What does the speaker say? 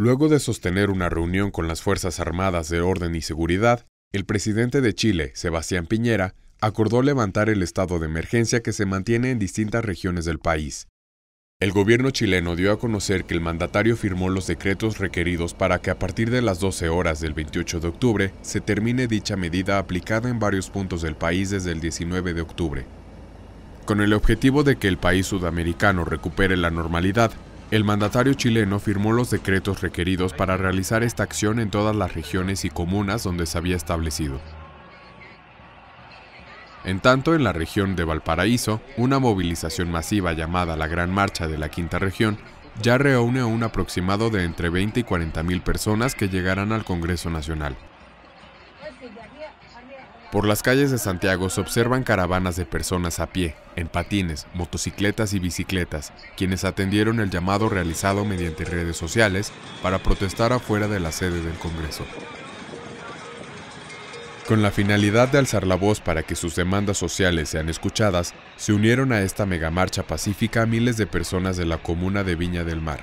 Luego de sostener una reunión con las Fuerzas Armadas de Orden y Seguridad, el presidente de Chile, Sebastián Piñera, acordó levantar el estado de emergencia que se mantiene en distintas regiones del país. El gobierno chileno dio a conocer que el mandatario firmó los decretos requeridos para que a partir de las 12 horas del 28 de octubre se termine dicha medida aplicada en varios puntos del país desde el 19 de octubre. Con el objetivo de que el país sudamericano recupere la normalidad, el mandatario chileno firmó los decretos requeridos para realizar esta acción en todas las regiones y comunas donde se había establecido. En tanto, en la región de Valparaíso, una movilización masiva llamada la Gran Marcha de la Quinta Región ya reúne a un aproximado de entre 20 y 40 mil personas que llegarán al Congreso Nacional. Por las calles de Santiago se observan caravanas de personas a pie, en patines, motocicletas y bicicletas, quienes atendieron el llamado realizado mediante redes sociales para protestar afuera de la sede del Congreso. Con la finalidad de alzar la voz para que sus demandas sociales sean escuchadas, se unieron a esta megamarcha pacífica miles de personas de la comuna de Viña del Mar,